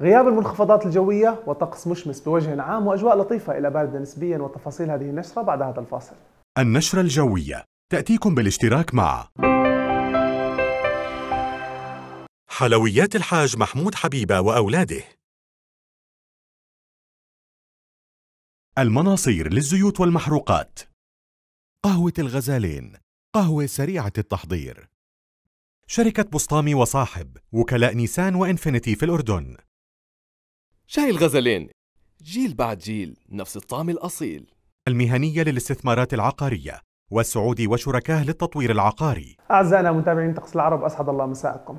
غياب المنخفضات الجوية وطقس مشمس بوجه عام وأجواء لطيفة إلى باردة نسبيا وتفاصيل هذه النشرة بعد هذا الفاصل النشرة الجوية تأتيكم بالاشتراك مع حلويات الحاج محمود حبيبة وأولاده المناصير للزيوت والمحروقات قهوة الغزالين قهوة سريعة التحضير شركة بسطامي وصاحب وكلاء نيسان وإنفينيتي في الأردن شاي الغزلين جيل بعد جيل نفس الطعم الأصيل المهنية للاستثمارات العقارية والسعودي وشركاه للتطوير العقاري أعزائنا متابعين طقس العرب أسعد الله مساءكم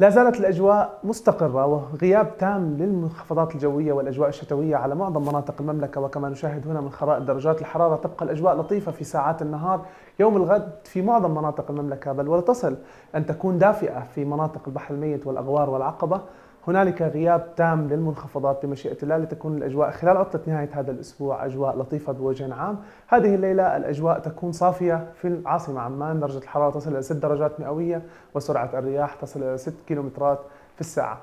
لا زالت الأجواء مستقرة وغياب تام للمنخفضات الجوية والأجواء الشتوية على معظم مناطق المملكة وكما نشاهد هنا من خرائط درجات الحرارة تبقى الأجواء لطيفة في ساعات النهار يوم الغد في معظم مناطق المملكة بل وتصل أن تكون دافئة في مناطق البحر الميت والأغوار والعقبة هنالك غياب تام للمنخفضات بمشيئة الله لتكون الأجواء خلال عطلة نهاية هذا الأسبوع أجواء لطيفة بوجه عام هذه الليلة الأجواء تكون صافية في العاصمة عمان درجة الحرارة تصل إلى 6 درجات مئوية وسرعة الرياح تصل إلى 6 كيلومترات في الساعة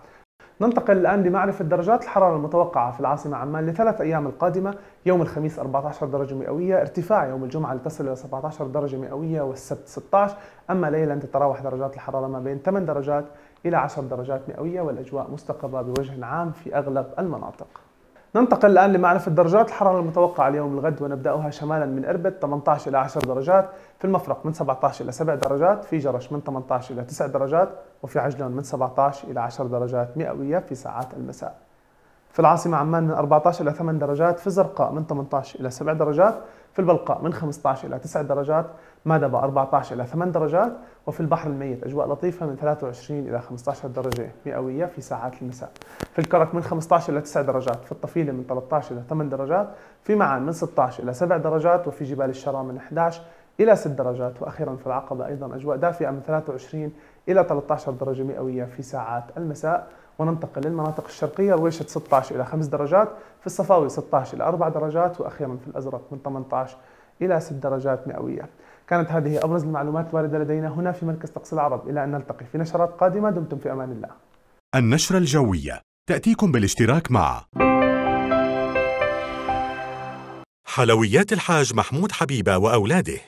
ننتقل الآن لمعرفة درجات الحرارة المتوقعة في العاصمة عمان لثلاث أيام القادمة يوم الخميس 14 درجة مئوية ارتفاع يوم الجمعة لتصل إلى 17 درجة مئوية والسبت 16 أما ليلا تتراوح درجات الحرارة ما بين 8 درجات إلى 10 درجات مئوية والأجواء مستقبة بوجه عام في أغلب المناطق ننتقل الآن لمعرفة درجات الحرارة المتوقعة اليوم الغد ونبدأها شمالا من إربد 18 إلى 10 درجات في المفرق من 17 إلى 7 درجات في جرش من 18 إلى 9 درجات وفي عجلون من 17 إلى 10 درجات مئوية في ساعات المساء في العاصمة عمان من 14 إلى 8 درجات في الزرقاء من 18 إلى 7 درجات في البلقاء من 15 إلى 9 درجات مادبا 14 إلى 8 درجات وفي البحر الميت أجواء لطيفة من 23 إلى 15 درجة مئوية في ساعات المساء في الكرك من 15 إلى 9 درجات في الطفيلة من 13 إلى 8 درجات في معان من 16 إلى 7 درجات وفي جبال الشرا من 11 إلى 6 درجات وأخيرا في العقبة أيضا أجواء دافئة من 23 إلى 13 درجة مئوية في ساعات المساء وننتقل للمناطق الشرقية رويشة 16 إلى 5 درجات في الصفاوي 16 إلى 4 درجات وأخيرا في الأزرق من 18 إلى 6 درجات مئوية كانت هذه أبرز المعلومات الواردة لدينا هنا في مركز طقس العرب إلى أن نلتقي في نشرات قادمة دمتم في أمان الله النشرة الجوية تأتيكم بالاشتراك مع حلويات الحاج محمود حبيبة وأولاده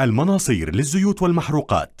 المناصير للزيوت والمحروقات